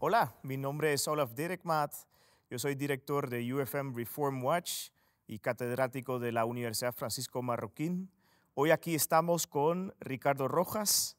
Hola, mi nombre es Olaf Direkmat. Yo soy director de UFM Reform Watch y catedrático de la Universidad Francisco Marroquín. Hoy aquí estamos con Ricardo Rojas,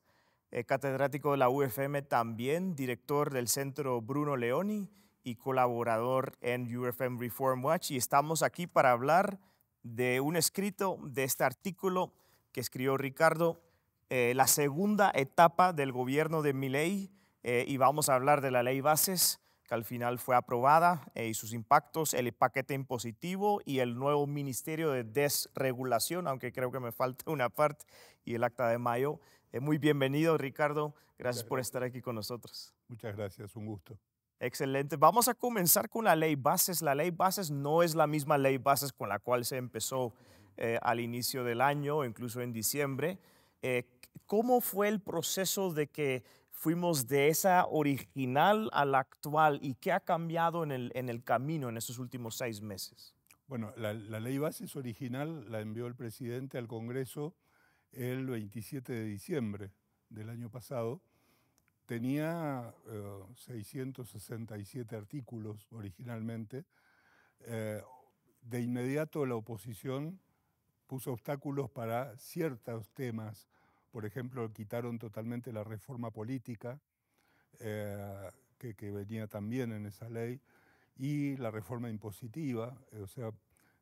eh, catedrático de la UFM también, director del Centro Bruno Leoni y colaborador en UFM Reform Watch. Y estamos aquí para hablar de un escrito, de este artículo que escribió Ricardo, eh, la segunda etapa del gobierno de Miley, eh, y vamos a hablar de la ley bases que al final fue aprobada eh, y sus impactos, el paquete impositivo y el nuevo Ministerio de Desregulación, aunque creo que me falta una parte, y el acta de mayo. Eh, muy bienvenido, Ricardo. Gracias, por estar aquí con nosotros. Muchas gracias, un gusto. Excelente. Vamos a comenzar con la ley bases. La ley bases no es la misma ley bases con la cual se empezó al inicio del año incluso en diciembre. ¿Cómo fue el proceso de que fuimos de esa original a la actual y qué ha cambiado en el, camino en esos últimos seis meses? Bueno, la, la, ley es original la envió el presidente al Congreso el 27 de diciembre del año pasado. Tenía 667 eh, artículos originalmente. Eh, de inmediato la oposición puso obstáculos para ciertos temas por ejemplo, quitaron totalmente la reforma política, eh, que, venía también en esa ley, y la reforma impositiva. Eh, o sea,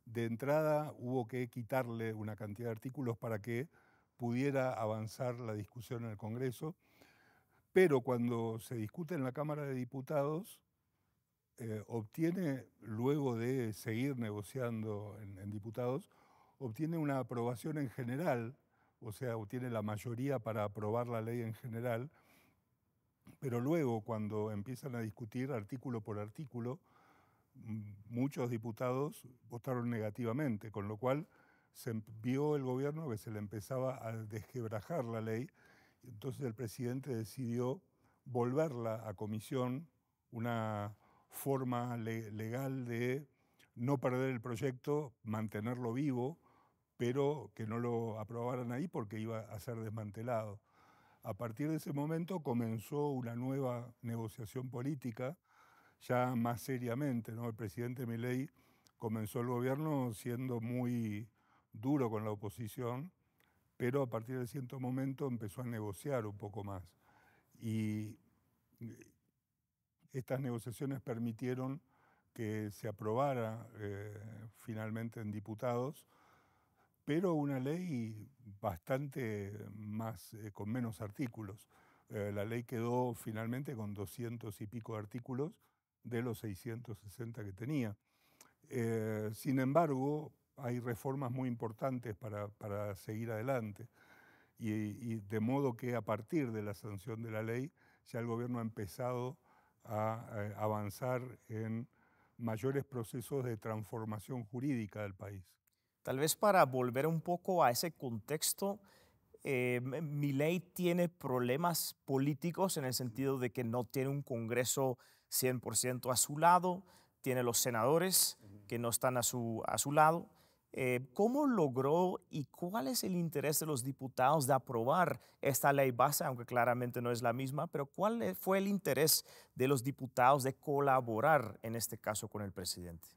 de entrada hubo que quitarle una cantidad de artículos para que pudiera avanzar la discusión en el Congreso. Pero cuando se discute en la Cámara de Diputados, eh, obtiene, luego de seguir negociando en, en diputados, obtiene una aprobación en general o sea, obtiene la mayoría para aprobar la ley en general, pero luego cuando empiezan a discutir artículo por artículo, mm, muchos diputados votaron negativamente, con lo cual se vio el gobierno que se le empezaba a desquebrajar la ley, entonces el presidente decidió volverla a comisión, una forma legal de no perder el proyecto, mantenerlo vivo, pero que no lo aprobaran ahí porque iba a ser desmantelado. A partir de ese momento comenzó una nueva negociación política, ya más seriamente. El presidente Milei comenzó el gobierno siendo muy duro con la oposición, pero a partir de cierto momento empezó a negociar un poco más. Y eh, estas negociaciones permitieron que se aprobara eh, finalmente en diputados pero una ley bastante más, eh, con menos artículos. Eh, la ley quedó finalmente con 200 y pico artículos de los 660 que tenía. Eh, sin embargo, hay reformas muy importantes para, para seguir adelante. Y, de modo que a partir de la sanción de la ley ya el gobierno ha empezado a avanzar en mayores procesos de transformación jurídica del país. Tal vez para volver un poco a ese contexto, eh, mi ley tiene problemas políticos en el sentido de que no tiene un Congreso 100% a su lado, tiene los senadores que no están a su, a lado. Eh, ¿Cómo logró y cuál es el interés de los diputados de aprobar esta ley base, aunque claramente no es la misma, pero cuál fue el interés de los diputados de colaborar en este caso con el presidente?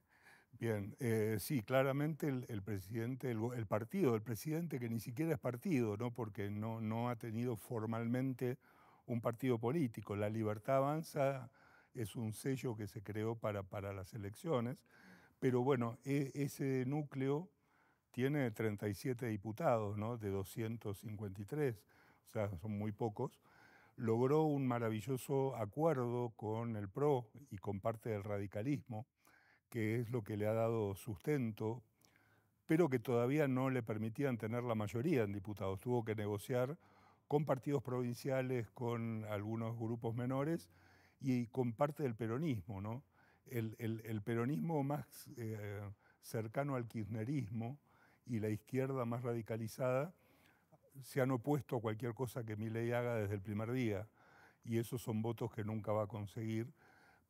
Bien, eh, sí, claramente el, presidente, el, partido, el presidente que ni siquiera es partido, ¿no? porque no, ha tenido formalmente un partido político. La Libertad Avanza es un sello que se creó para, las elecciones, pero bueno, e, ese núcleo tiene 37 diputados, ¿no? de 253, o sea, son muy pocos. Logró un maravilloso acuerdo con el PRO y con parte del radicalismo que es lo que le ha dado sustento, pero que todavía no le permitían tener la mayoría en diputados. Tuvo que negociar con partidos provinciales, con algunos grupos menores y con parte del peronismo. ¿no? El, peronismo más eh, cercano al kirchnerismo y la izquierda más radicalizada se han opuesto a cualquier cosa que ley haga desde el primer día y esos son votos que nunca va a conseguir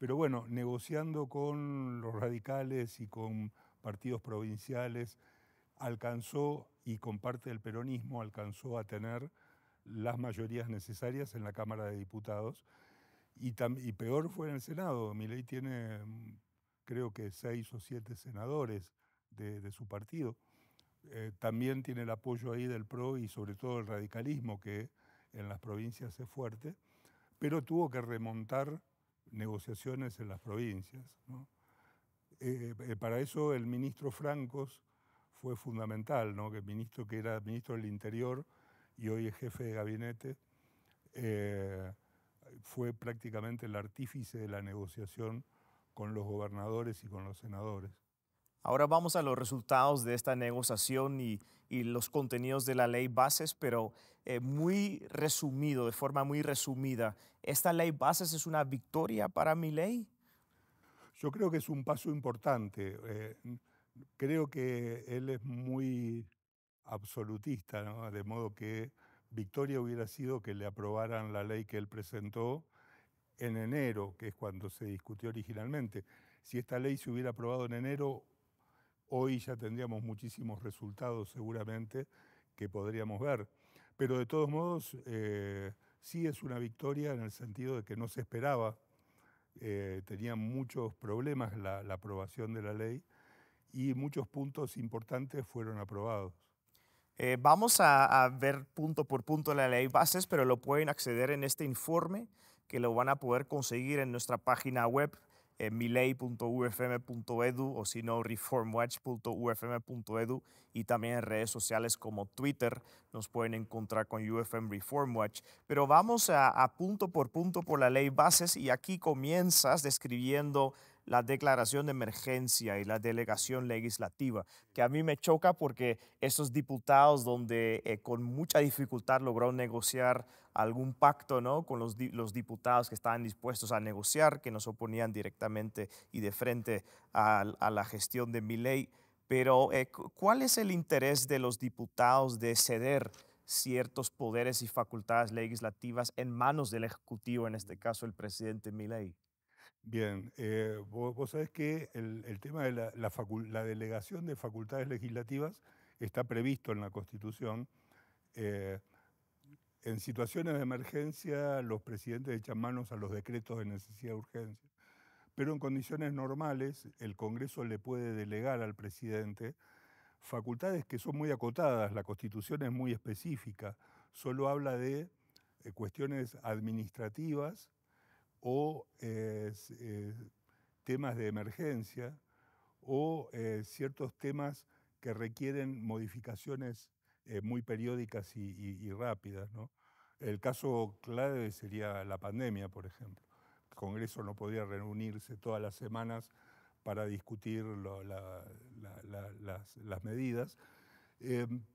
pero bueno, negociando con los radicales y con partidos provinciales, alcanzó, y con parte del peronismo, alcanzó a tener las mayorías necesarias en la Cámara de Diputados. Y, y peor fue en el Senado. ley tiene, mm, creo que, seis o siete senadores de, su partido. Eh, también tiene el apoyo ahí del PRO y sobre todo el radicalismo, que en las provincias es fuerte. Pero tuvo que remontar negociaciones en las provincias. Eh, eh, para eso el ministro Francos fue fundamental, que el ministro que era ministro del Interior y hoy es jefe de gabinete, eh, fue prácticamente el artífice de la negociación con los gobernadores y con los senadores. Ahora vamos a los resultados de esta negociación y, los contenidos de la ley bases, pero eh, muy resumido, de forma muy resumida, ¿esta ley bases es una victoria para mi ley? Yo creo que es un paso importante. Eh, creo que él es muy absolutista, de modo que victoria hubiera sido que le aprobaran la ley que él presentó en enero, que es cuando se discutió originalmente. Si esta ley se hubiera aprobado en enero, hoy ya tendríamos muchísimos resultados seguramente que podríamos ver. Pero de todos modos, eh, sí es una victoria en el sentido de que no se esperaba, Tenían eh, tenía muchos problemas la, aprobación de la ley y muchos puntos importantes fueron aprobados. Eh, vamos a, a, ver punto por punto la ley bases, pero lo pueden acceder en este informe que lo van a poder conseguir en nuestra página web en miley.ufm.edu o si no, reformwatch.ufm.edu y también en redes sociales como Twitter nos pueden encontrar con UFM Reform Watch. Pero vamos a, a punto por punto por la ley bases y aquí comienzas describiendo la declaración de emergencia y la delegación legislativa, que a mí me choca porque esos diputados donde eh, con mucha dificultad lograron negociar algún pacto ¿no? con los, diputados que estaban dispuestos a negociar, que nos oponían directamente y de frente a, la gestión de mi ley. Pero eh, ¿cuál es el interés de los diputados de ceder ciertos poderes y facultades legislativas en manos del Ejecutivo, en este caso el presidente Milei? Bien, eh, vos, sabés que el, tema de la, delegación de facultades legislativas está previsto en la Constitución. Eh, en situaciones de emergencia, los presidentes echan manos a los decretos de necesidad de urgencia, pero en condiciones normales, el Congreso le puede delegar al presidente facultades que son muy acotadas, la Constitución es muy específica, solo habla de eh, cuestiones administrativas o eh, eh, temas de emergencia o eh, ciertos temas que requieren modificaciones muy periódicas y, rápidas. ¿no? El caso clave sería la pandemia, por ejemplo. El Congreso no podía reunirse todas las semanas para discutir las, medidas.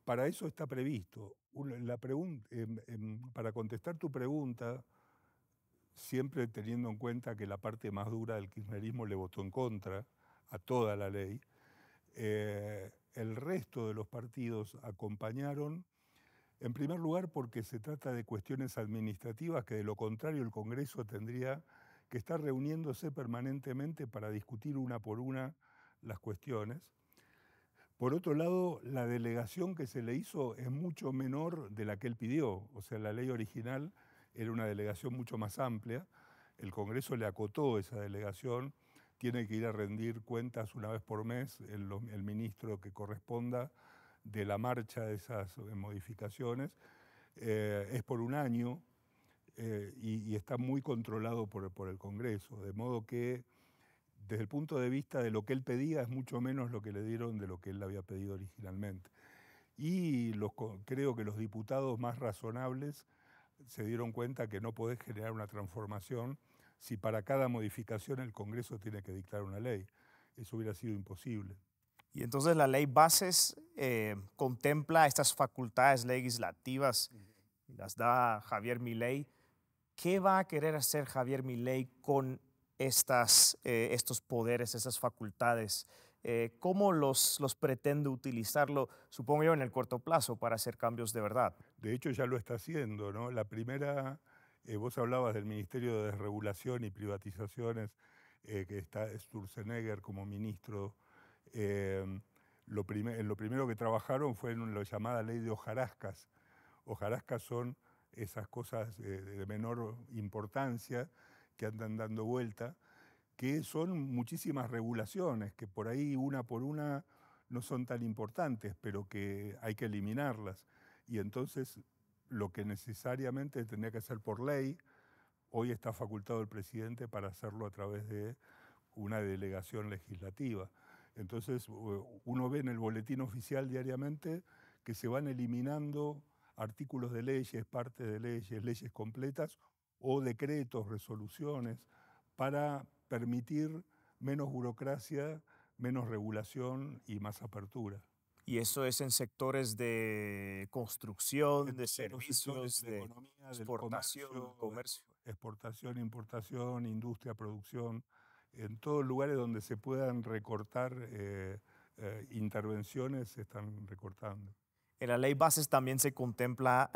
para eso está previsto. Em, em, para contestar tu pregunta, siempre teniendo en cuenta que la parte más dura del kirchnerismo le votó en contra a toda la ley, eh, el resto de los partidos acompañaron, en primer lugar porque se trata de cuestiones administrativas que de lo contrario el Congreso tendría que estar reuniéndose permanentemente para discutir una por una las cuestiones. Por otro lado, la delegación que se le hizo es mucho menor de la que él pidió, o sea, la ley original era una delegación mucho más amplia. El Congreso le acotó esa delegación. Tiene que ir a rendir cuentas una vez por mes el, ministro que corresponda de la marcha de esas eh, modificaciones. Eh, es por un año eh, y, está muy controlado por, el Congreso, de modo que desde el punto de vista de lo que él pedía es mucho menos lo que le dieron de lo que él había pedido originalmente. Y creo que los diputados más razonables se dieron cuenta que no podés generar una transformación si para cada modificación el Congreso tiene que dictar una ley. Eso hubiera sido imposible. Y entonces la ley bases eh, contempla estas facultades legislativas, las da Javier Milei. ¿Qué va a querer hacer Javier Milei con estas, eh, estos poderes, esas facultades? Eh, ¿cómo los, pretende utilizarlo, supongo yo, en el corto plazo para hacer cambios de verdad? De hecho, ya lo está haciendo, ¿no? La primera, eh, vos hablabas del Ministerio de Desregulación y Privatizaciones, eh, que está Sturzenegger como ministro. Em, lo, lo, primero que trabajaron fue en la llamada ley de hojarascas. Hojarascas son esas cosas de menor importancia que andan dando vuelta que son muchísimas regulaciones, que por ahí una por una no son tan importantes, pero que hay que eliminarlas. Y entonces lo que necesariamente tendría que hacer por ley, hoy está facultado el presidente para hacerlo a través de una delegación legislativa. Entonces uno ve en el boletín oficial diariamente que se van eliminando artículos de leyes, partes de leyes, leyes completas o decretos, resoluciones, para permitir menos burocracia, menos regulación y más apertura. Y eso es en sectores de construcción, de servicios, de, exportación, comercio, Exportación, importación, industria, producción, en todos lugares donde se puedan recortar eh, eh, intervenciones se están recortando. En la ley bases también se, contempla,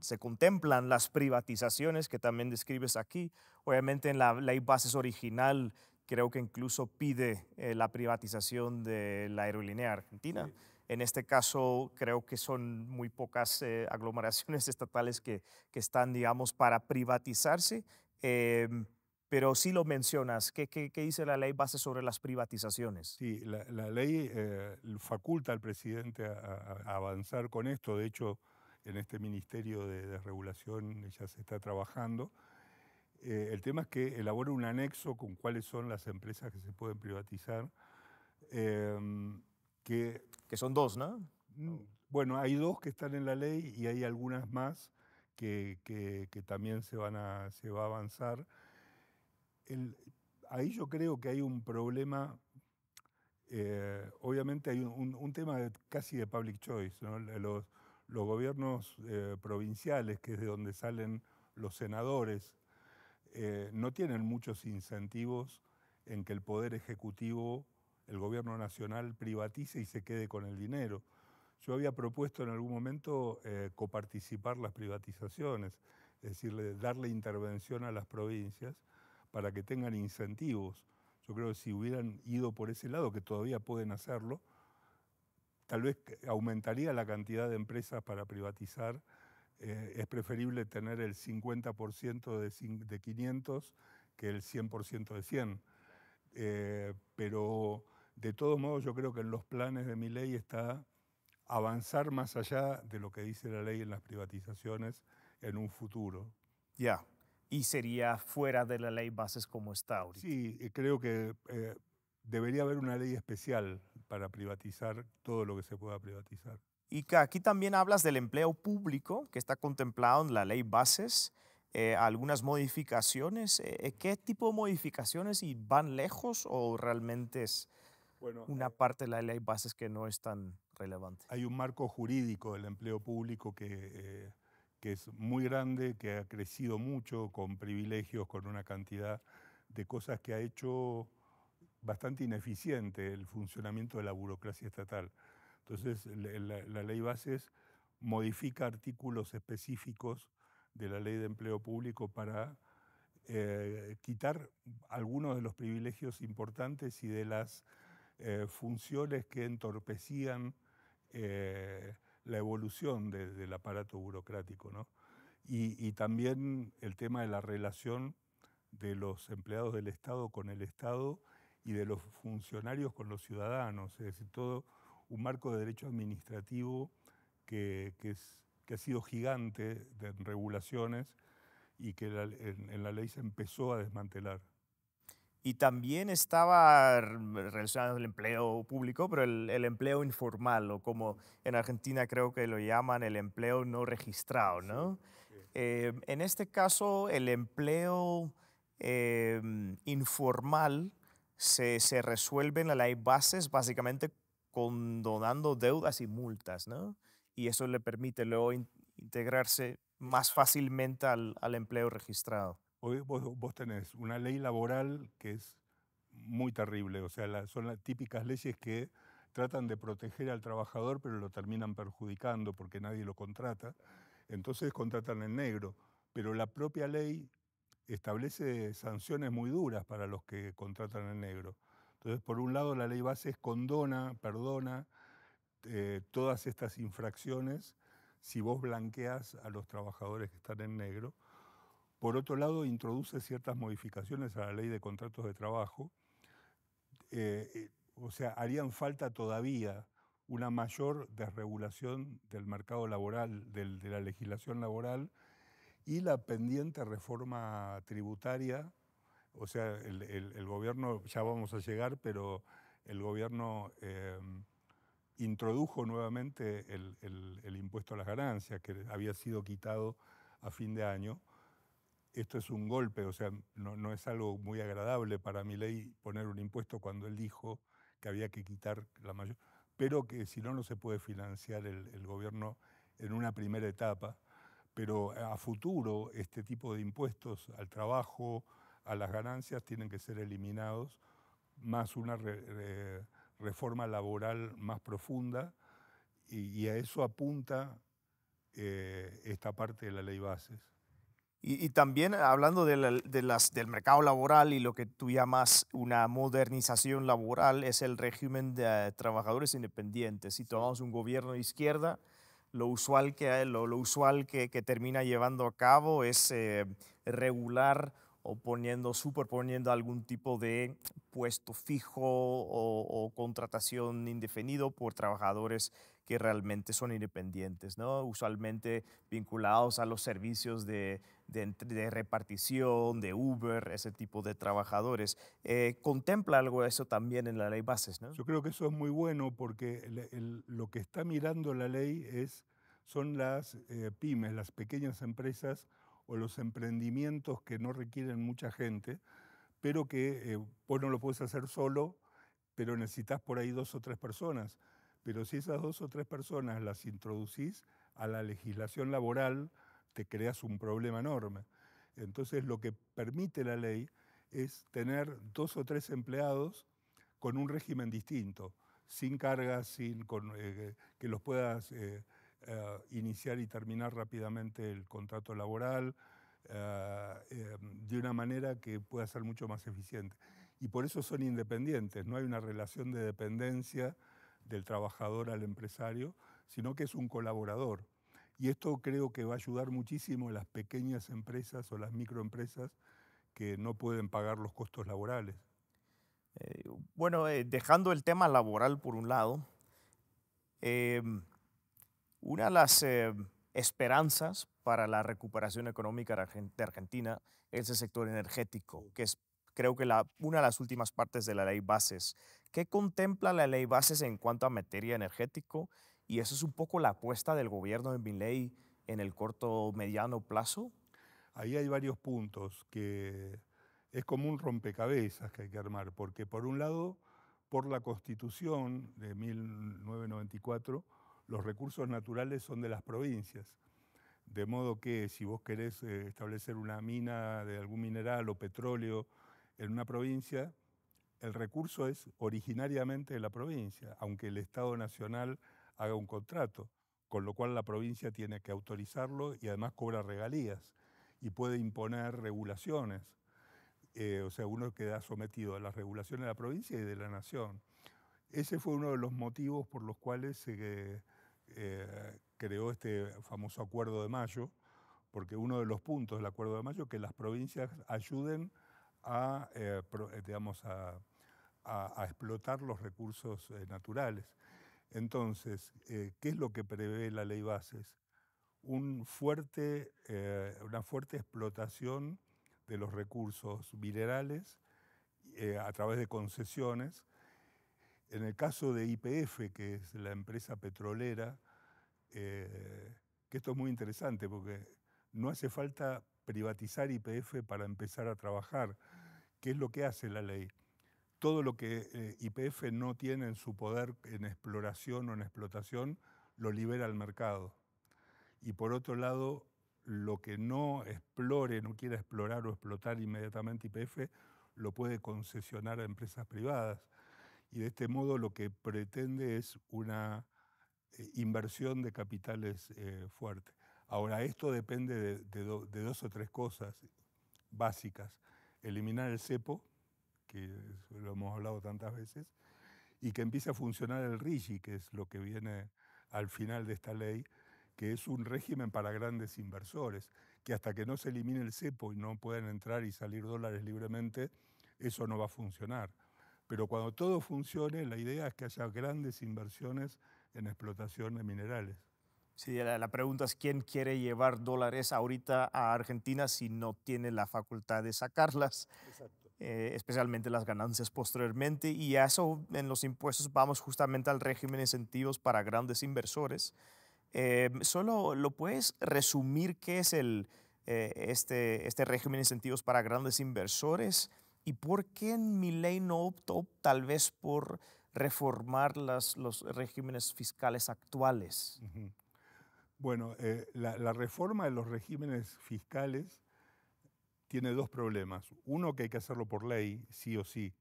se contemplan las privatizaciones que también describes aquí. Obviamente en la ley bases original creo que incluso pide eh, la privatización de la aerolínea argentina. En este caso, creo que son muy pocas eh, aglomeraciones estatales que, están, digamos, para privatizarse. Em, pero sí lo mencionas. ¿Qué, dice la ley base sobre las privatizaciones? Sí, la, ley eh, faculta al presidente a, avanzar con esto. De hecho, en este Ministerio de, Regulación ya se está trabajando. Eh, el tema es que elabora un anexo con cuáles son las empresas que se pueden privatizar. Em, que, son dos, ¿no? Mm, bueno, hay dos que están en la ley y hay algunas más que, que, también se, van se va a avanzar ahí yo creo que hay un problema, eh, obviamente hay un, tema casi de public choice, los, gobiernos eh, provinciales, que es de donde salen los senadores, eh, no tienen muchos incentivos en que el Poder Ejecutivo, el Gobierno Nacional, privatice y se quede con el dinero. Yo había propuesto en algún momento coparticipar las privatizaciones, es decir, darle intervención a las provincias, para que tengan incentivos. Yo creo que si hubieran ido por ese lado, que todavía pueden hacerlo, tal vez aumentaría la cantidad de empresas para privatizar. Eh, es preferible tener el 50% de, 500 que el 100% de 100. Eh, pero de todos modos yo creo que en los planes de mi ley está avanzar más allá de lo que dice la ley en las privatizaciones en un futuro. Ya y sería fuera de la ley bases como está ahorita. Sí, eh, creo que eh, debería haber una ley especial para privatizar todo lo que se pueda privatizar. Y que aquí también hablas del empleo público que está contemplado en la ley bases, eh, algunas modificaciones. ¿Qué tipo de modificaciones y van lejos o realmente es bueno, una parte de la ley bases que no es tan relevante? Hay un marco jurídico del empleo público que que es muy grande, que ha crecido mucho con privilegios, con una cantidad de cosas que ha hecho bastante ineficiente el funcionamiento de la burocracia estatal. Entonces, la, ley Bases modifica artículos específicos de la ley de empleo público para eh, quitar algunos de los privilegios importantes y de las eh, funciones que entorpecían eh, la evolución del aparato burocrático, ¿no? Y, también el tema de la relación de los empleados del Estado con el Estado y de los funcionarios con los ciudadanos, es decir, todo un marco de derecho administrativo que, que, ha sido gigante de regulaciones y que en la ley se empezó a desmantelar y también estaba relacionado el empleo público, pero el, empleo informal, o como en Argentina creo que lo llaman el empleo no registrado, ¿no? Eh, en este caso, el empleo eh, informal se, se resuelve en la ley bases básicamente condonando deudas y multas, ¿no? Y eso le permite luego integrarse más fácilmente al empleo registrado. Hoy vos, tenés una ley laboral que es muy terrible, o sea, son las típicas leyes que tratan de proteger al trabajador, pero lo terminan perjudicando porque nadie lo contrata. Entonces contratan en negro, pero la propia ley establece sanciones muy duras para los que contratan en negro. Entonces, por un lado, la ley base es condona, perdona eh, todas estas infracciones si vos blanqueás a los trabajadores que están en negro por otro lado, introduce ciertas modificaciones a la ley de contratos de trabajo. Eh, eh, o sea, harían falta todavía una mayor desregulación del mercado laboral, de la legislación laboral y la pendiente reforma tributaria. O sea, el, gobierno, ya vamos a llegar, pero el gobierno em, introdujo nuevamente el impuesto a las ganancias, que había sido quitado a fin de año esto es un golpe, o sea, no, es algo muy agradable para mi ley poner un impuesto cuando él dijo que había que quitar la mayor, pero que si no, no se puede financiar el, gobierno en una primera etapa, pero a futuro este tipo de impuestos al trabajo, a las ganancias, tienen que ser eliminados, más una reforma laboral más profunda, y, a eso apunta eh, esta parte de la ley bases. Y, también eh, hablando de las, del mercado laboral y lo que tú llamas una modernización laboral, es el régimen de trabajadores independientes. Si tomamos un gobierno de izquierda, lo usual que, lo, lo usual que, que, termina llevando a cabo es eh, regular o poniendo, superponiendo algún tipo de puesto fijo o, o contratación indefinido por trabajadores que realmente son independientes, usualmente vinculados a los servicios de, repartición, de Uber, ese tipo de trabajadores. Eh, ¿Contempla algo de eso también en la ley bases? ¿no? Yo creo que eso es muy bueno porque lo que está mirando la ley es, son las eh, pymes, las pequeñas empresas o los emprendimientos que no requieren mucha gente, pero que eh, no lo puedes hacer solo, pero necesitas por ahí dos o tres personas. Pero si esas dos o tres personas las introducís a la legislación laboral, te creas un problema enorme. Entonces lo que permite la ley es tener dos o tres empleados con un régimen distinto, sin cargas, sin, eh, que los puedas eh, eh, iniciar y terminar rápidamente el contrato laboral em, de una manera que pueda ser mucho más eficiente. Y por eso son independientes, no hay una relación de dependencia del trabajador al empresario, sino que es un colaborador. Y esto creo que va a ayudar muchísimo a las pequeñas empresas o las microempresas que no pueden pagar los costos laborales. Eh, bueno, eh, dejando el tema laboral por un lado, eh, una de las esperanzas para la recuperación económica de Argentina es el sector energético, que es creo que una de las últimas partes de la ley bases ¿Qué contempla la ley bases en cuanto a materia energética? Y eso es un poco la apuesta del gobierno de Miley en el corto mediano plazo. Ahí hay varios puntos que es como un rompecabezas que hay que armar, porque por un lado, por la Constitución de 1994, los recursos naturales son de las provincias. De modo que si vos querés eh, establecer una mina de algún mineral o petróleo en una provincia, el recurso es originariamente de la provincia, aunque el Estado Nacional haga un contrato, con lo cual la provincia tiene que autorizarlo y además cobra regalías y puede imponer regulaciones. Eh, o sea, uno queda sometido a las regulaciones de la provincia y de la nación. Ese fue uno de los motivos por los cuales se eh, creó este famoso Acuerdo de Mayo, porque uno de los puntos del Acuerdo de Mayo es que las provincias ayuden a, eh, eh, digamos, a, explotar los recursos eh, naturales. Entonces, ¿qué es lo que prevé la ley Bases? Un fuerte, una fuerte explotación de los recursos minerales a través de concesiones. En el caso de IPF, que es la empresa petrolera, que esto es muy interesante porque no hace falta privatizar IPF para empezar a trabajar. ¿Qué es lo que hace la ley? Todo lo que eh, IPF no tiene en su poder en exploración o en explotación, lo libera al mercado. Y por otro lado, lo que no explore, no quiera explorar o explotar inmediatamente IPF, lo puede concesionar a empresas privadas. Y de este modo lo que pretende es una eh, inversión de capitales eh, fuerte. Ahora, esto depende de, dos o tres cosas básicas. Eliminar el cepo, que lo hemos hablado tantas veces, y que empiece a funcionar el RIGI, que es lo que viene al final de esta ley, que es un régimen para grandes inversores, que hasta que no se elimine el cepo y no puedan entrar y salir dólares libremente, eso no va a funcionar. Pero cuando todo funcione, la idea es que haya grandes inversiones en explotación de minerales. Sí, la, pregunta es quién quiere llevar dólares ahorita a Argentina si no tiene la facultad de sacarlas, eh, especialmente las ganancias posteriormente. Y a eso en los impuestos vamos justamente al régimen de incentivos para grandes inversores. Eh, solo lo puedes resumir qué es el, eh, este, este régimen de incentivos para grandes inversores y por qué mi ley no optó tal vez por reformar las, los regímenes fiscales actuales. Uh bueno, eh, la, reforma de los regímenes fiscales tiene dos problemas. Uno que hay que hacerlo por ley, sí o sí.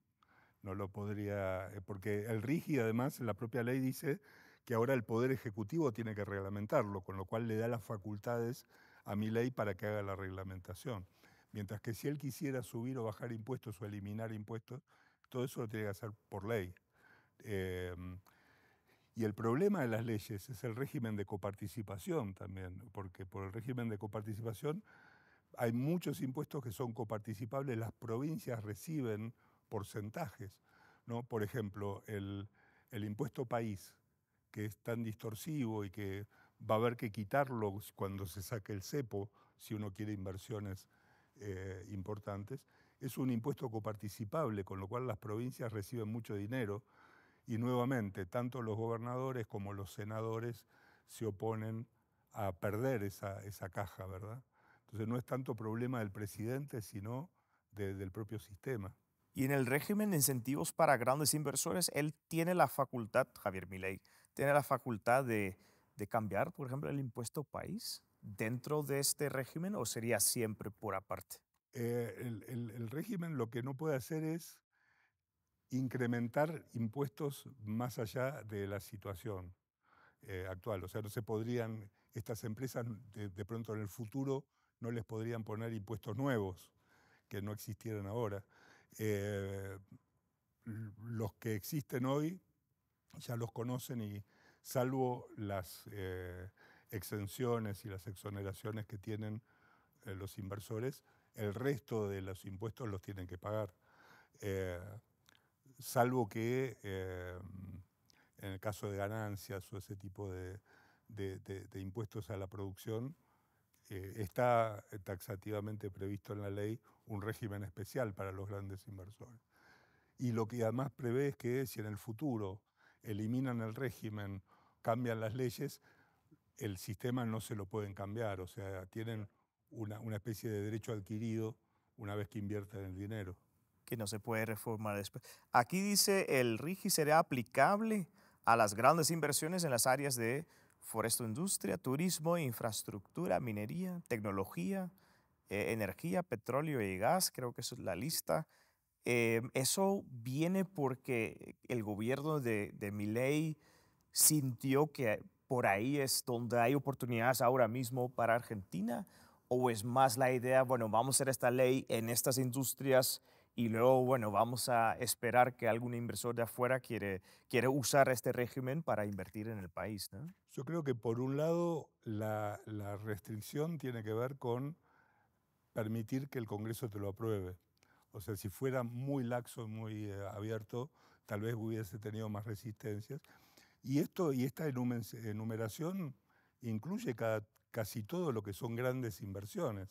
No lo podría, eh, porque el RIGI además, la propia ley dice que ahora el Poder Ejecutivo tiene que reglamentarlo, con lo cual le da las facultades a mi ley para que haga la reglamentación. Mientras que si él quisiera subir o bajar impuestos o eliminar impuestos, todo eso lo tiene que hacer por ley. Em, y el problema de las leyes es el régimen de coparticipación también, porque por el régimen de coparticipación hay muchos impuestos que son coparticipables, las provincias reciben porcentajes. ¿no? Por ejemplo, el, impuesto país, que es tan distorsivo y que va a haber que quitarlo cuando se saque el cepo, si uno quiere inversiones eh, importantes, es un impuesto coparticipable, con lo cual las provincias reciben mucho dinero y nuevamente, tanto los gobernadores como los senadores se oponen a perder esa, esa caja, ¿verdad? Entonces no es tanto problema del presidente, sino del propio sistema. Y en el régimen de incentivos para grandes inversores, él tiene la facultad, Javier Milei, tiene la facultad de, de, cambiar, por ejemplo, el impuesto país dentro de este régimen o sería siempre por aparte? Eh, el, el, régimen lo que no puede hacer es incrementar impuestos más allá de la situación eh, actual. O sea, no se podrían, estas empresas de, pronto en el futuro no les podrían poner impuestos nuevos que no existieran ahora. Eh, los que existen hoy ya los conocen y salvo las eh, exenciones y las exoneraciones que tienen los inversores, el resto de los impuestos los tienen que pagar salvo que eh, en el caso de ganancias o ese tipo de, impuestos a la producción, eh, está eh, taxativamente previsto en la ley un régimen especial para los grandes inversores. Y lo que además prevé es que si en el futuro eliminan el régimen, cambian las leyes, el sistema no se lo pueden cambiar, o sea, tienen una, una especie de derecho adquirido una vez que invierten el dinero que no se puede reformar después. Aquí dice, el RIGI será aplicable a las grandes inversiones en las áreas de industria, turismo, infraestructura, minería, tecnología, eh, energía, petróleo y gas, creo que es la lista. Em, eso viene porque el gobierno de, de Miley sintió que por ahí es donde hay oportunidades ahora mismo para Argentina, o es más la idea, bueno, vamos a hacer esta ley en estas industrias y luego, bueno, vamos a esperar que algún inversor de afuera quiere, quiere usar este régimen para invertir en el país. ¿no? Yo creo que por un lado la, restricción tiene que ver con permitir que el Congreso te lo apruebe. O sea, si fuera muy laxo muy eh, abierto, tal vez hubiese tenido más resistencias. Y, esto, y esta enumeración incluye casi todo lo que son grandes inversiones,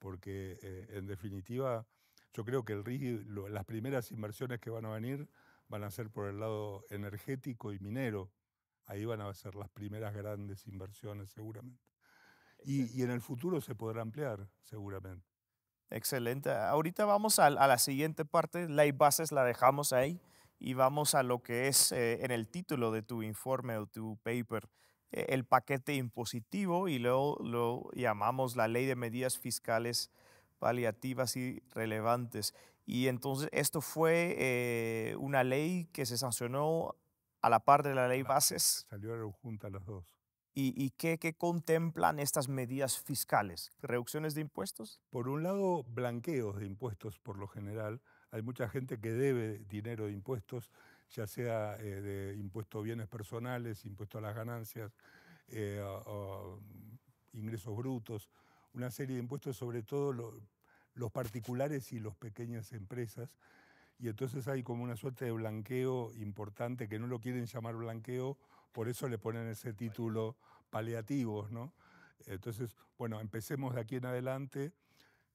porque eh, en definitiva yo creo que el las primeras inversiones que van a venir van a ser por el lado energético y minero. Ahí van a ser las primeras grandes inversiones seguramente. Y, en el futuro se podrá ampliar seguramente. Excelente. Ahorita vamos a, la siguiente parte. Ley bases la dejamos ahí y vamos a lo que es eh, en el título de tu informe o tu paper, eh, el paquete impositivo y luego lo llamamos la ley de medidas fiscales paliativas y relevantes. Y entonces esto fue eh, una ley que se sancionó a la par de la ley bases. Salieron juntas las dos. ¿Y, qué, qué, contemplan estas medidas fiscales? ¿Reducciones de impuestos? Por un lado, blanqueos de impuestos por lo general. Hay mucha gente que debe dinero de impuestos, ya sea eh, de impuesto a bienes personales, impuesto a las ganancias, eh, ingresos brutos una serie de impuestos, sobre todo los particulares y las pequeñas empresas. Y entonces hay como una suerte de blanqueo importante, que no lo quieren llamar blanqueo, por eso le ponen ese título paliativos, ¿no? Entonces, bueno, empecemos de aquí en adelante.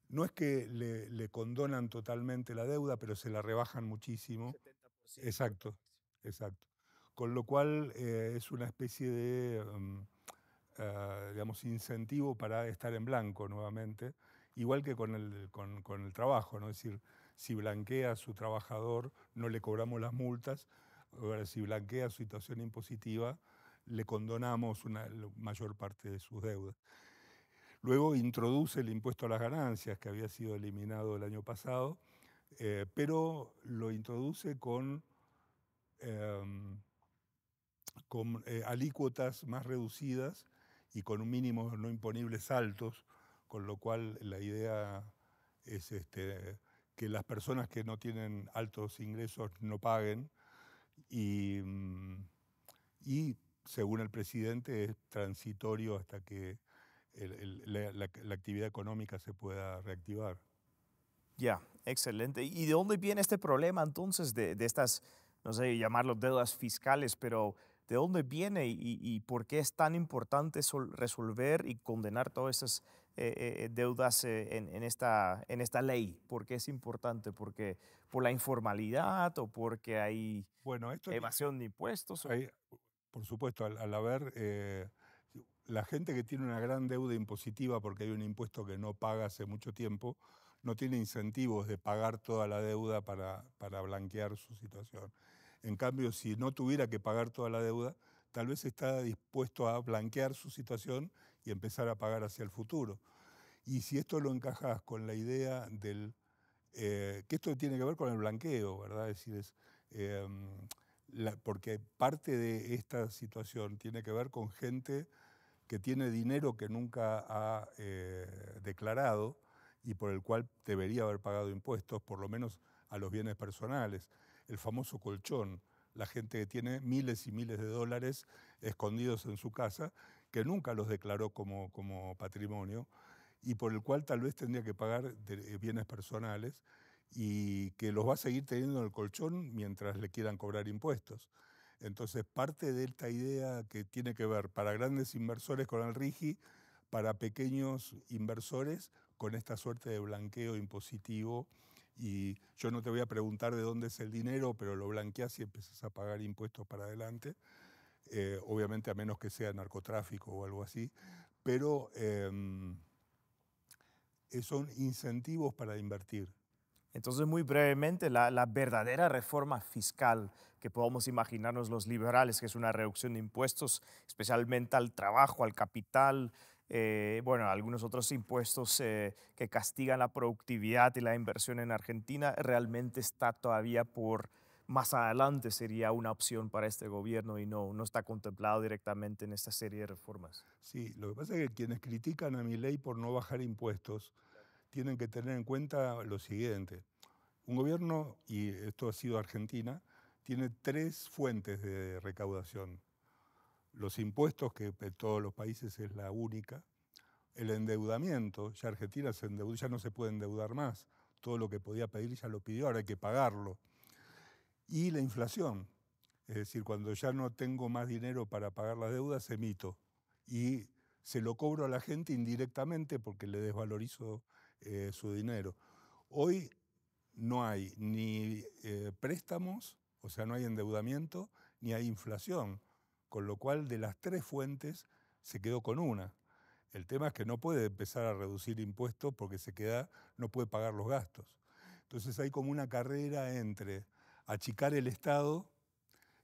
No es que le, condonan totalmente la deuda, pero se la rebajan muchísimo. Exacto, exacto. Con lo cual eh, es una especie de... Mm, eh, digamos, incentivo para estar en blanco nuevamente, igual que con el, trabajo, ¿no? decir, si blanquea a su trabajador, no le cobramos las multas, si blanquea su situación impositiva, le condonamos una mayor parte de sus deudas. Luego introduce el impuesto a las ganancias, que había sido eliminado el año pasado, eh, pero lo introduce con, em, con eh, alícuotas más reducidas y con mínimo no imponibles altos, con lo cual la idea es este, que las personas que no tienen altos ingresos no paguen y, mm, según el presidente es transitorio hasta que la, actividad económica se pueda reactivar. Ya, excelente. ¿Y de dónde viene este problema entonces de, de estas, no sé, llamarlo deudas fiscales, pero de dónde viene y, por qué es tan importante resolver y condenar todas esas eh, eh, deudas eh, en, esta, en esta ley? ¿Por qué es importante? ¿Porque por la informalidad o porque hay evasión de impuestos? por supuesto, al, haber la gente que tiene una gran deuda impositiva porque hay un impuesto que no paga hace mucho tiempo, no tiene incentivos de pagar toda la deuda para, para blanquear su situación. En cambio, si no tuviera que pagar toda la deuda, tal vez está dispuesto a blanquear su situación y empezar a pagar hacia el futuro. Y si esto lo encajas con la idea del... Eh, que esto tiene que ver con el blanqueo, ¿verdad? Es decir, em, porque parte de esta situación tiene que ver con gente que tiene dinero que nunca ha eh, declarado y por el cual debería haber pagado impuestos, por lo menos a los bienes personales el famoso colchón, la gente que tiene miles y miles de dólares escondidos en su casa, que nunca los declaró como, patrimonio y por el cual tal vez tendría que pagar eh, bienes personales y que los va a seguir teniendo en el colchón mientras le quieran cobrar impuestos. Entonces, parte de esta idea que tiene que ver para grandes inversores con el RIGI, para pequeños inversores con esta suerte de blanqueo impositivo y yo no te voy a preguntar de dónde es el dinero, pero lo blanqueas y empiezas a pagar impuestos para adelante, eh, obviamente a menos que sea narcotráfico o algo así, pero em, eh, son incentivos para invertir. Entonces, muy brevemente, la, la, verdadera reforma fiscal que podamos imaginarnos los liberales, que es una reducción de impuestos, especialmente al trabajo, al capital, eh, bueno, algunos otros impuestos eh, que castigan la productividad y la inversión en Argentina, realmente está todavía por más adelante sería una opción para este gobierno y no, no está contemplado directamente en esta serie de reformas. Sí, lo que pasa es que quienes critican a mi ley por no bajar impuestos tienen que tener en cuenta lo siguiente. Un gobierno, y esto ha sido Argentina, tiene tres fuentes de recaudación los impuestos, que en todos los países es la única, el endeudamiento, ya Argentina se endeudó, ya no se puede endeudar más, todo lo que podía pedir ya lo pidió, ahora hay que pagarlo, y la inflación, es decir, cuando ya no tengo más dinero para pagar las deudas, emito y se lo cobro a la gente indirectamente porque le desvalorizo eh, su dinero. Hoy no hay ni eh, préstamos, o sea, no hay endeudamiento, ni hay inflación con lo cual de las tres fuentes se quedó con una. El tema es que no puede empezar a reducir impuestos porque se queda, no puede pagar los gastos. Entonces hay como una carrera entre achicar el Estado,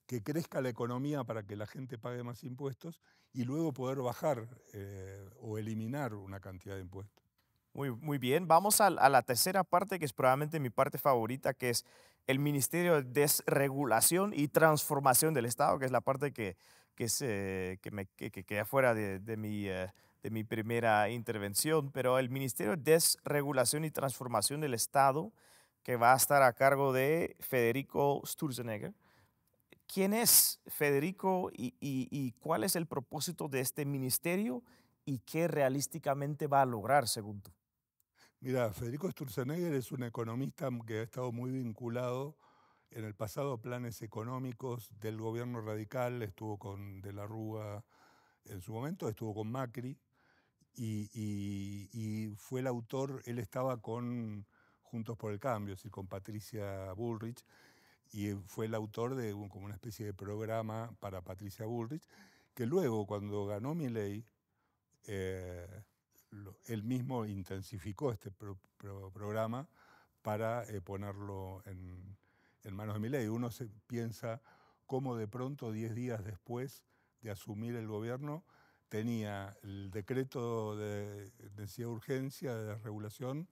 que crezca la economía para que la gente pague más impuestos y luego poder bajar eh, o eliminar una cantidad de impuestos. Muy, muy bien, vamos a la tercera parte que es probablemente mi parte favorita, que es el Ministerio de Desregulación y Transformación del Estado, que es la parte que, que, eh, me queda fuera de, mi, eh, de mi primera intervención, pero el Ministerio de Desregulación y Transformación del Estado, que va a estar a cargo de Federico Sturzenegger. ¿Quién es Federico y, y cuál es el propósito de este ministerio y qué realísticamente va a lograr, según tú? Mira, Federico Sturzenegger es un economista que ha estado muy vinculado en el pasado a planes económicos del gobierno radical, estuvo con De la Rúa en su momento, estuvo con Macri y, fue el autor, él estaba con Juntos por el Cambio, es decir, con Patricia Bullrich, y fue el autor de como una especie de programa para Patricia Bullrich, que luego cuando ganó mi ley, eh, él mismo intensificó este programa para eh, ponerlo en, manos de ley. Uno se piensa cómo de pronto, diez días después de asumir el gobierno, tenía el decreto de necesidad urgencia, de regulación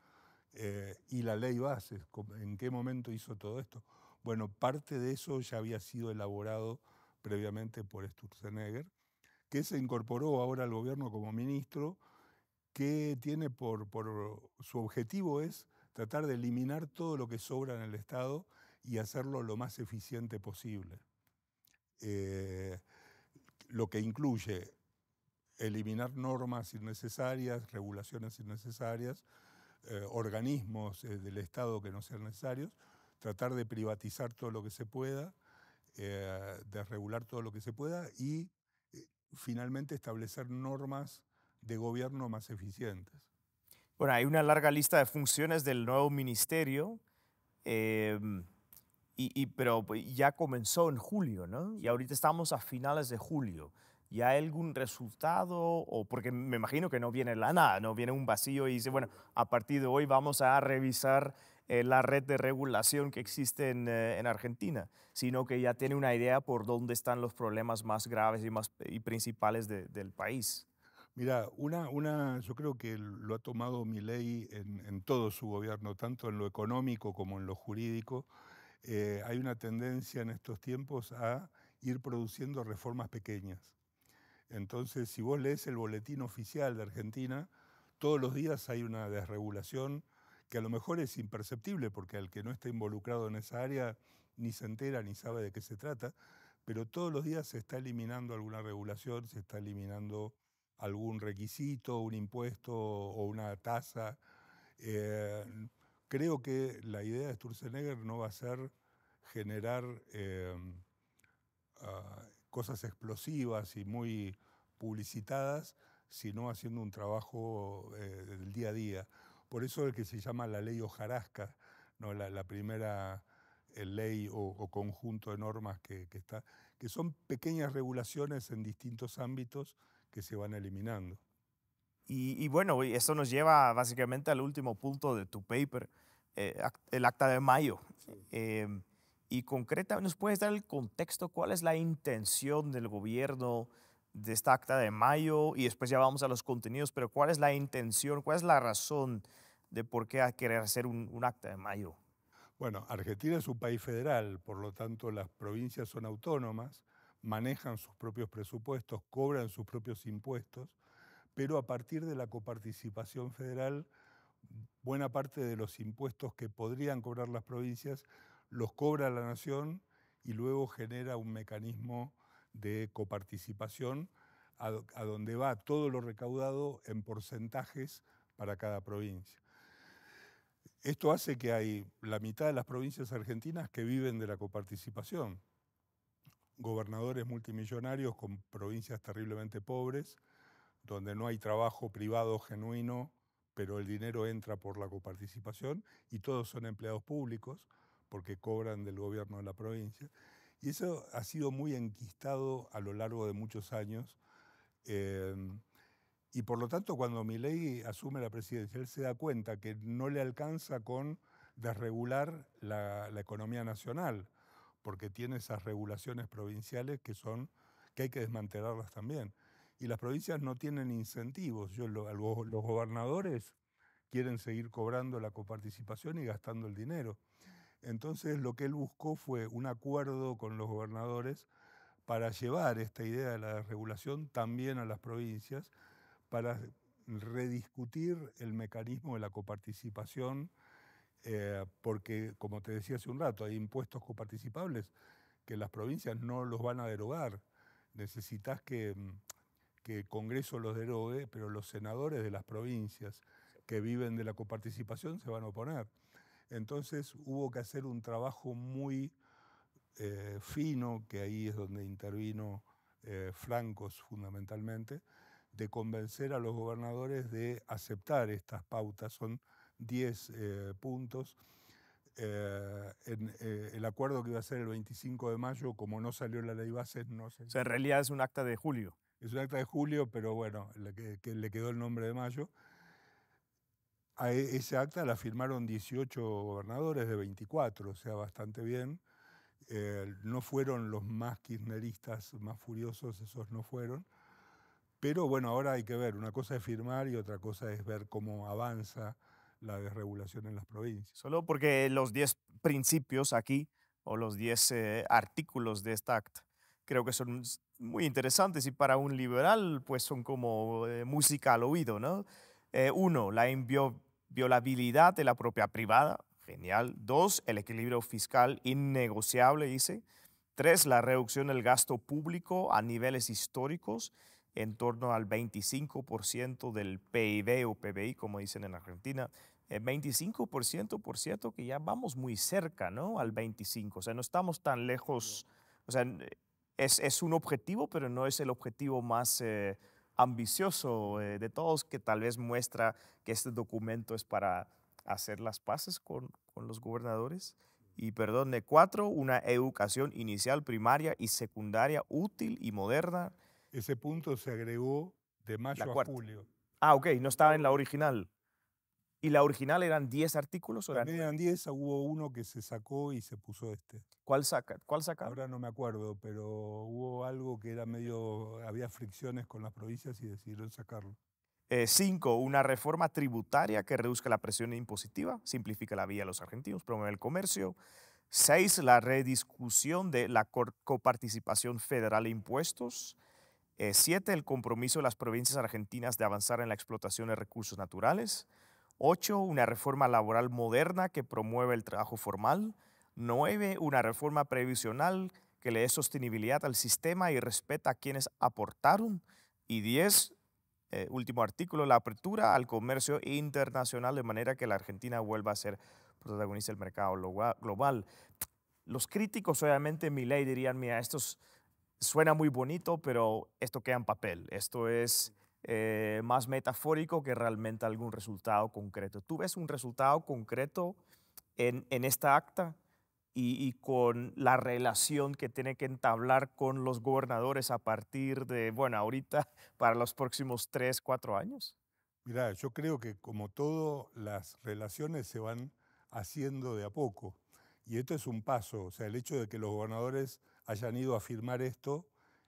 eh, y la ley base. ¿En qué momento hizo todo esto? Bueno, parte de eso ya había sido elaborado previamente por Sturzenegger, que se incorporó ahora al gobierno como ministro que tiene por, su objetivo es tratar de eliminar todo lo que sobra en el Estado y hacerlo lo más eficiente posible. Eh, lo que incluye eliminar normas innecesarias, regulaciones innecesarias, eh, organismos eh, del Estado que no sean necesarios, tratar de privatizar todo lo que se pueda, de regular todo lo que se pueda y finalmente establecer normas de gobierno más eficientes. Bueno, hay una larga lista de funciones del nuevo ministerio, em, y, pero pues, ya comenzó en julio, ¿no? Y ahorita estamos a finales de julio. ¿Ya hay algún resultado? O porque me imagino que no viene la nada, no viene un vacío y dice, bueno, a partir de hoy vamos a revisar eh, la red de regulación que existe eh, en, Argentina, sino que ya tiene una idea por dónde están los problemas más graves y, más, principales del país. Mira, una, una, yo creo que lo ha tomado Milei en, en todo su gobierno, tanto en lo económico como en lo jurídico. Eh, hay una tendencia en estos tiempos a ir produciendo reformas pequeñas. Entonces, si vos lees el boletín oficial de Argentina, todos los días hay una desregulación que a lo mejor es imperceptible porque al que no está involucrado en esa área ni se entera ni sabe de qué se trata, pero todos los días se está eliminando alguna regulación, se está eliminando algún requisito, un impuesto o una tasa. Eh, creo que la idea de Sturzenegger no va a ser generar eh, ah, cosas explosivas y muy publicitadas, sino haciendo un trabajo eh, del día a día. Por eso el que se llama la ley hojarasca, la, primera ley o, conjunto de normas que, está, que son pequeñas regulaciones en distintos ámbitos que se van eliminando. Y, y bueno, eso nos lleva básicamente al último punto de tu paper, eh, el acta de mayo. Em, y concretamente, ¿nos puedes dar el contexto? ¿Cuál es la intención del gobierno de esta acta de mayo? Y después ya vamos a los contenidos, pero ¿cuál es la intención? ¿Cuál es la razón de por qué querer hacer un, un acta de mayo? Bueno, Argentina es un país federal, por lo tanto las provincias son autónomas manejan sus propios presupuestos, cobran sus propios impuestos, pero a partir de la coparticipación federal, buena parte de los impuestos que podrían cobrar las provincias los cobra la nación y luego genera un mecanismo de coparticipación a, donde va todo lo recaudado en porcentajes para cada provincia. Esto hace que hay la mitad de las provincias argentinas que viven de la coparticipación gobernadores multimillonarios con provincias terriblemente pobres, donde no hay trabajo privado genuino, pero el dinero entra por la coparticipación y todos son empleados públicos porque cobran del gobierno de la provincia. Y eso ha sido muy enquistado a lo largo de muchos años. Em, y por lo tanto, cuando Milei asume la presidencia, él se da cuenta que no le alcanza con desregular la economía nacional, porque tiene esas regulaciones provinciales que son que hay que desmantelarlas también. Y las provincias no tienen incentivos. Yo, los, los gobernadores quieren seguir cobrando la coparticipación y gastando el dinero. Entonces lo que él buscó fue un acuerdo con los gobernadores para llevar esta idea de la regulación también a las provincias, para rediscutir el mecanismo de la coparticipación eh, porque, como te decía hace un rato, hay impuestos coparticipables que las provincias no los van a derogar. Necesitas mm, que, el Congreso los derogue, pero los senadores de las provincias que viven de la coparticipación se van a oponer. Entonces hubo que hacer un trabajo muy eh, fino, que ahí es donde intervino eh, Francos fundamentalmente, de convencer a los gobernadores de aceptar estas pautas. Son 10 eh, puntos. Eh, en, eh, el acuerdo que iba a ser el 25 de mayo, como no salió la ley base, no Se... O sea, en realidad es un acta de julio. Es un acta de julio, pero bueno, le, quedó el nombre de mayo. A e, ese acta la firmaron 18 gobernadores de 24, o sea, bastante bien. no fueron los más kirchneristas, más furiosos, esos no fueron. Pero bueno, ahora hay que ver, una cosa es firmar y otra cosa es ver cómo avanza la desregulación en las provincias. Solo porque los 10 principios aquí, o los 10 eh, artículos de esta acta, creo que son muy interesantes y para un liberal pues son como eh, música al oído, ¿no? Eh, uno, la inviolabilidad de la propiedad privada, genial. Dos, el equilibrio fiscal innegociable, dice. Tres, la reducción del gasto público a niveles históricos en torno al 25% del PIB o PBI, como dicen en Argentina. El eh, 25%, por cierto, que ya vamos muy cerca, ¿no? Al 25%. O sea, no estamos tan lejos. O sea, es, un objetivo, pero no es el objetivo más eh, ambicioso eh, de todos, que tal vez muestra que este documento es para hacer las paces con, con los gobernadores. Y perdón, de cuatro, una educación inicial, primaria y secundaria útil y moderna ese punto se agregó de mayo a julio. Ah, ok, no estaba en la original. ¿Y la original eran 10 artículos? O eran... 10, hubo uno que se sacó y se puso este. ¿Cuál saca? ¿Cuál saca? Ahora no me acuerdo, pero hubo algo que era medio, había fricciones con las provincias y decidieron sacarlo. Eh, cinco, una reforma tributaria que reduzca la presión impositiva, simplifica la vida a los argentinos, promueve el comercio. Seis, la rediscusión de la coparticipación federal de impuestos. Eh, siete, el compromiso de las provincias argentinas de avanzar en la explotación de recursos naturales. Ocho, una reforma laboral moderna que promueva el trabajo formal. Nueve, una reforma previsional que le dé sostenibilidad al sistema y respeta a quienes aportaron. Y diez, eh, último artículo, la apertura al comercio internacional de manera que la Argentina vuelva a ser protagonista del mercado global. Los críticos, obviamente, mi ley dirían, mira, estos suena muy bonito, pero esto queda en papel. Esto es eh, más metafórico que realmente algún resultado concreto. ¿Tú ves un resultado concreto en, esta acta y, con la relación que tiene que entablar con los gobernadores a partir de, bueno, ahorita para los próximos tres, cuatro años? Mira, yo creo que como todo, las relaciones se van haciendo de a poco. Y esto es un paso, o sea, el hecho de que los gobernadores hayan ido a firmar esto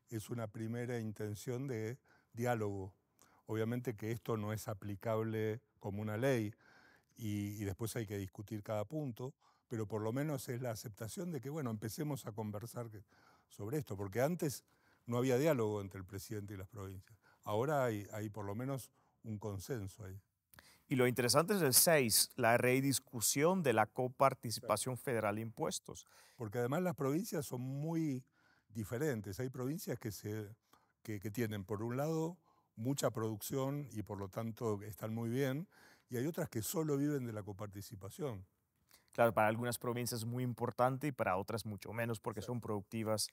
es una primera intención de diálogo. Obviamente que esto no es aplicable como una ley y, después hay que discutir cada punto, pero por lo menos es la aceptación de que, bueno, empecemos a conversar sobre esto, porque antes no había diálogo entre el presidente y las provincias. Ahora hay, hay por lo menos un consenso ahí. Y lo interesante es el 6, la rediscusión de la coparticipación federal de impuestos. Porque además las provincias son muy diferentes. Hay provincias que, se, que, tienen, por un lado, mucha producción y por lo tanto están muy bien, y hay otras que solo viven de la coparticipación. Claro, para algunas provincias es muy importante y para otras mucho menos porque son productivas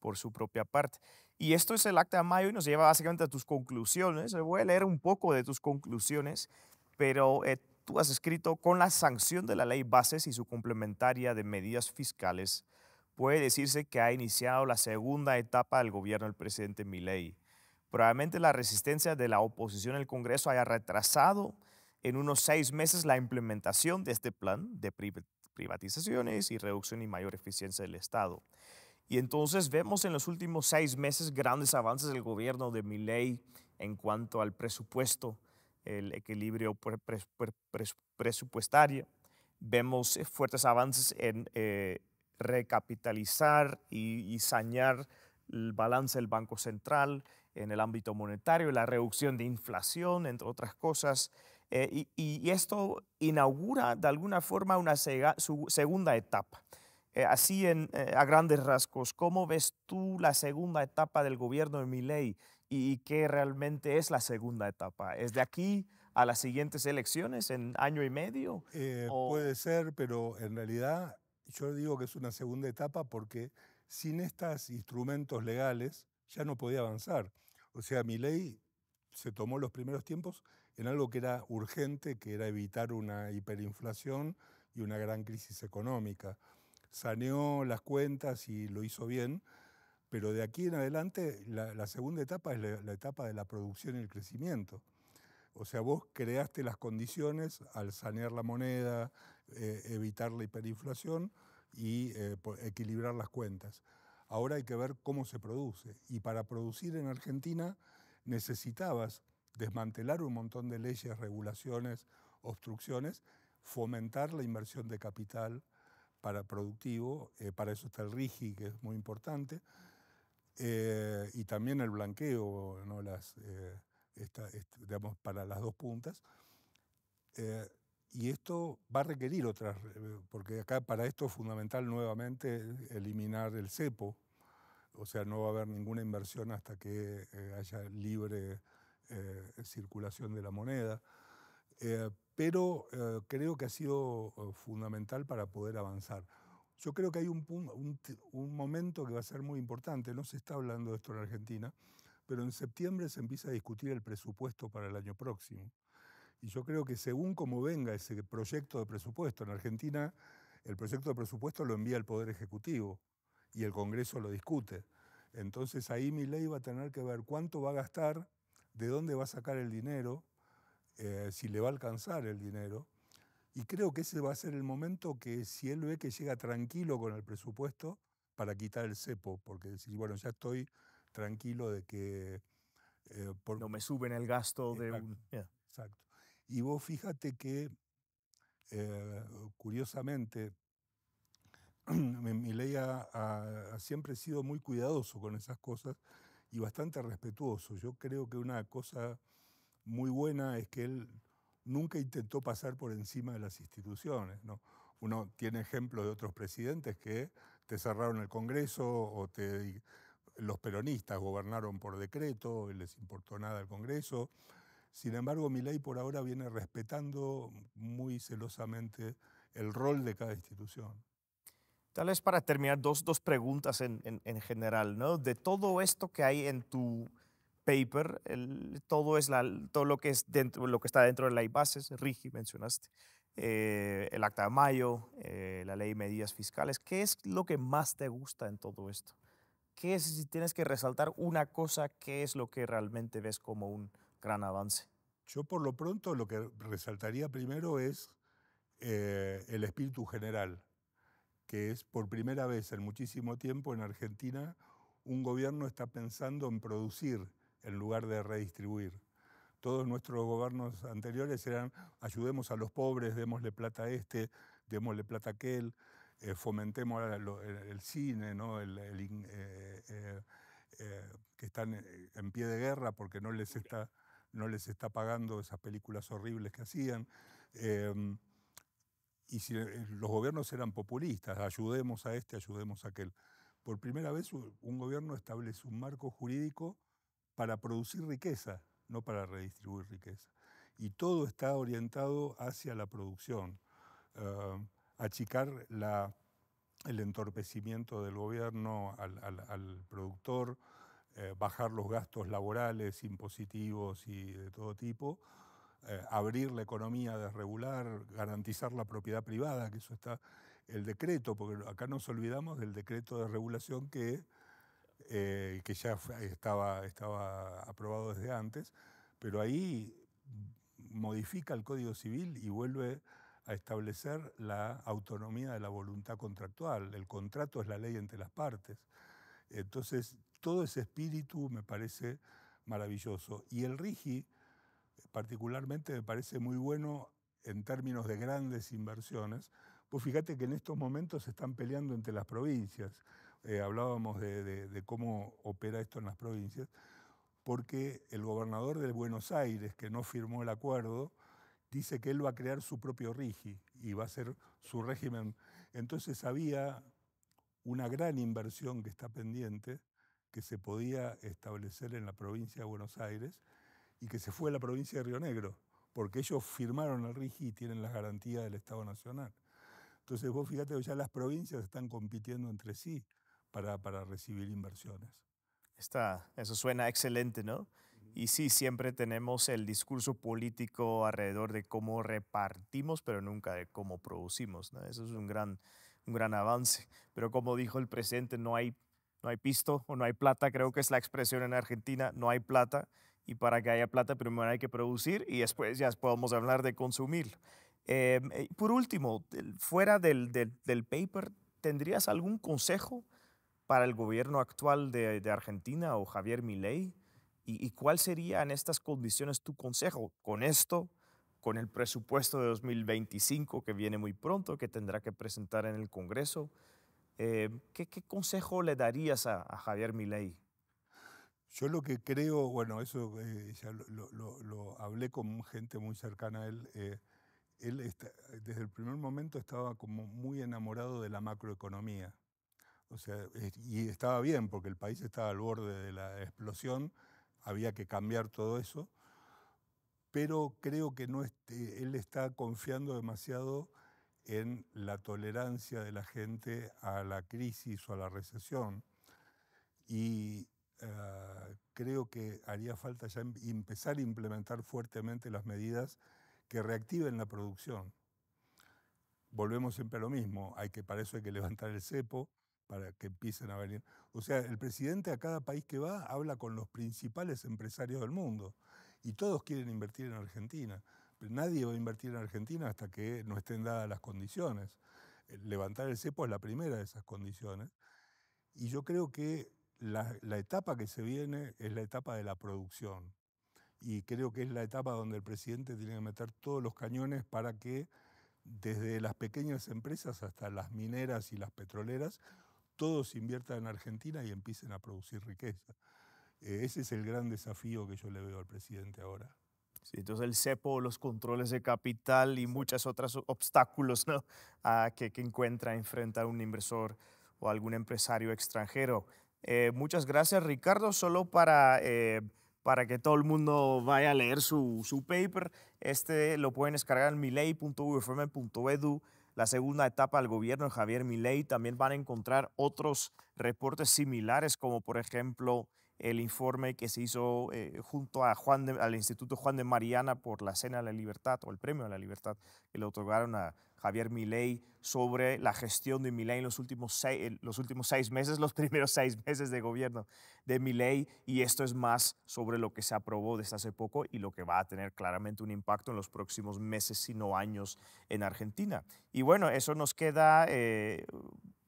por su propia parte. Y esto es el acta de mayo y nos lleva básicamente a tus conclusiones. Voy a leer un poco de tus conclusiones pero eh, tú has escrito con la sanción de la ley bases y su complementaria de medidas fiscales, puede decirse que ha iniciado la segunda etapa del gobierno del presidente Milei. Probablemente la resistencia de la oposición en el Congreso haya retrasado en unos seis meses la implementación de este plan de privatizaciones y reducción y mayor eficiencia del Estado. Y entonces vemos en los últimos seis meses grandes avances del gobierno de Milei en cuanto al presupuesto el equilibrio presupuestario. Vemos eh, fuertes avances en eh, recapitalizar y, sañar el balance del Banco Central en el ámbito monetario, la reducción de inflación, entre otras cosas. Eh, y, esto inaugura de alguna forma una segunda etapa. así a grandes rasgos, ¿cómo ves tú la segunda etapa del gobierno de Miley y qué realmente es la segunda etapa. ¿Es de aquí a las siguientes elecciones en año y medio? Eh, puede ser, pero en realidad yo digo que es una segunda etapa porque sin estos instrumentos legales ya no podía avanzar. O sea, mi ley se tomó los primeros tiempos en algo que era urgente, que era evitar una hiperinflación y una gran crisis económica. Saneó las cuentas y lo hizo bien, pero de aquí en adelante, la, segunda etapa es la, etapa de la producción y el crecimiento. O sea, vos creaste las condiciones al sanear la moneda, eh, evitar la hiperinflación y eh, equilibrar las cuentas. Ahora hay que ver cómo se produce. Y para producir en Argentina necesitabas desmantelar un montón de leyes, regulaciones, obstrucciones, fomentar la inversión de capital para productivo, eh, para eso está el RIGI, que es muy importante, eh, y también el blanqueo, eh, digamos, para las dos puntas. Eh, y esto va a requerir otras, porque acá para esto es fundamental nuevamente eliminar el cepo, o sea, no va a haber ninguna inversión hasta que haya libre circulación de la moneda. pero creo que ha sido fundamental para poder avanzar. Yo creo que hay un, un, un, momento que va a ser muy importante, no se está hablando de esto en Argentina, pero en septiembre se empieza a discutir el presupuesto para el año próximo. Y yo creo que según como venga ese proyecto de presupuesto, en Argentina el proyecto de presupuesto lo envía el Poder Ejecutivo y el Congreso lo discute. Entonces ahí mi ley va a tener que ver cuánto va a gastar, de dónde va a sacar el dinero, eh, si le va a alcanzar el dinero y creo que ese va a ser el momento que si él ve que llega tranquilo con el presupuesto para quitar el cepo, porque decir, bueno, ya estoy tranquilo de que... Eh, no me suben el gasto de un... Exacto. Y vos fíjate que, eh, curiosamente, mi ley ha, ha siempre sido muy cuidadoso con esas cosas y bastante respetuoso. Yo creo que una cosa muy buena es que él nunca intentó pasar por encima de las instituciones. ¿no? Uno tiene ejemplos de otros presidentes que te cerraron el Congreso o te, los peronistas gobernaron por decreto, y les importó nada el Congreso. Sin embargo, mi ley por ahora viene respetando muy celosamente el rol de cada institución. Tal vez para terminar, dos, preguntas en, general. De todo esto que hay en tu paper, todo, es todo lo, que es dentro, lo que está dentro de la bases, RIGI mencionaste, eh, el Acta de Mayo, eh, la ley de medidas fiscales. ¿Qué es lo que más te gusta en todo esto? ¿Qué si tienes que resaltar una cosa, qué es lo que realmente ves como un gran avance? Yo por lo pronto lo que resaltaría primero es eh, el espíritu general, que es por primera vez en muchísimo tiempo en Argentina un gobierno está pensando en producir en lugar de redistribuir. Todos nuestros gobiernos anteriores eran ayudemos a los pobres, démosle plata a este, démosle plata a aquel, eh, fomentemos el, cine, ¿no? Eh, eh, que están en pie de guerra porque no les está, no les está pagando esas películas horribles que hacían em, y si los gobiernos eran populistas, ayudemos a este, ayudemos a aquel. Por primera vez un gobierno establece un marco jurídico para producir riqueza, no para redistribuir riqueza. Y todo está orientado hacia la producción, eh, achicar el entorpecimiento del gobierno al, productor, eh, bajar los gastos laborales, impositivos y de todo tipo, eh, abrir la economía desregular, garantizar la propiedad privada, que eso está el decreto, porque acá nos olvidamos del decreto de regulación que eh, que ya estaba, estaba aprobado desde antes, pero ahí modifica el Código Civil y vuelve a establecer la autonomía de la voluntad contractual. El contrato es la ley entre las partes. Entonces, todo ese espíritu me parece maravilloso. Y el RIGI, particularmente, me parece muy bueno en términos de grandes inversiones. Pues fíjate que en estos momentos se están peleando entre las provincias. Eh, hablábamos de, cómo opera esto en las provincias, porque el gobernador de Buenos Aires, que no firmó el acuerdo, dice que él va a crear su propio RIGI y va a ser su régimen. Entonces había una gran inversión que está pendiente, que se podía establecer en la provincia de Buenos Aires y que se fue a la provincia de Río Negro, porque ellos firmaron el RIGI y tienen las garantías del Estado Nacional. Entonces vos fíjate que ya las provincias están compitiendo entre sí para, para recibir inversiones. Está, eso suena excelente, ¿no? Y sí, siempre tenemos el discurso político alrededor de cómo repartimos, pero nunca de cómo producimos. Eso es un gran, un gran avance. Pero como dijo el presidente, no hay, no hay pisto o no hay plata, creo que es la expresión en Argentina, no hay plata. Y para que haya plata, primero hay que producir y después ya podemos hablar de consumir. Em, eh, por último, fuera del, del, del paper, ¿tendrías algún consejo? para el gobierno actual de, Argentina o Javier Milei? ¿Y, ¿Y, cuál sería en estas condiciones tu consejo con esto, con el presupuesto de 2025 que viene muy pronto, que tendrá que presentar en el Congreso? Eh, ¿qué, consejo le darías a, Javier Milei? Yo lo que creo, bueno, eso eh, ya lo, hablé con gente muy cercana a él. Eh, él desde el primer momento estaba como muy enamorado de la macroeconomía. O sea, y estaba bien porque el país estaba al borde de la explosión, había que cambiar todo eso, pero creo que no este, él está confiando demasiado en la tolerancia de la gente a la crisis o a la recesión. Y ah, creo que haría falta ya em, empezar a implementar fuertemente las medidas que reactiven la producción. Volvemos siempre a lo mismo, hay que, para eso hay que levantar el cepo, para que empiecen a venir. O sea, el presidente a cada país que va habla con los principales empresarios del mundo y todos quieren invertir en Argentina. Pero nadie va a invertir en Argentina hasta que no estén dadas las condiciones. Levantar el cepo es la primera de esas condiciones. Y yo creo que la, la etapa que se viene es la etapa de la producción. Y creo que es la etapa donde el presidente tiene que meter todos los cañones para que desde las pequeñas empresas hasta las mineras y las petroleras, todos inviertan en Argentina y empiecen a producir riqueza. Eh, ese es el gran desafío que yo le veo al presidente ahora. Sí, entonces el cepo, los controles de capital y muchos otros obstáculos ¿no? A ah, que, que, encuentra enfrentar un inversor o algún empresario extranjero. Eh, muchas gracias, Ricardo. Solo para, eh, para que todo el mundo vaya a leer su, su paper, este lo pueden descargar en miley.ufm.edu la segunda etapa del gobierno de Javier Milei, también van a encontrar otros reportes similares, como por ejemplo el informe que se hizo eh, junto a Juan al Instituto Juan de Mariana por la Cena de la Libertad o el Premio de la Libertad que le otorgaron a, Javier Milei sobre la gestión de Milei en los últimos, seis, los últimos seis meses, los primeros seis meses de gobierno de Milei, y esto es más sobre lo que se aprobó desde hace poco y lo que va a tener claramente un impacto en los próximos meses, si no años, en Argentina. Y bueno, eso nos queda, eh,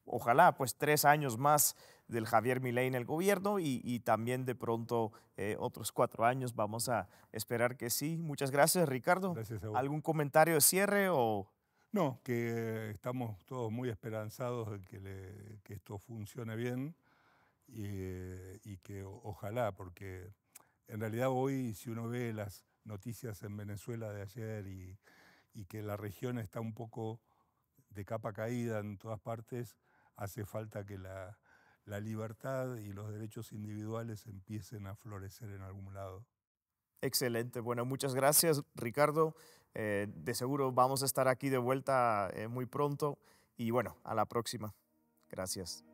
ojalá, pues tres años más del Javier Milei en el gobierno y, también de pronto eh, otros cuatro años. Vamos a esperar que sí. Muchas gracias, Ricardo. ¿Algún comentario de cierre o no, que estamos todos muy esperanzados de que, esto funcione bien eh, y, que ojalá, porque en realidad hoy si uno ve las noticias en Venezuela de ayer y, que la región está un poco de capa caída en todas partes, hace falta que la libertad y los derechos individuales empiecen a florecer en algún lado. Excelente. Bueno, muchas gracias, Ricardo. Eh, de seguro vamos a estar aquí de vuelta eh, muy pronto y bueno, a la próxima. Gracias.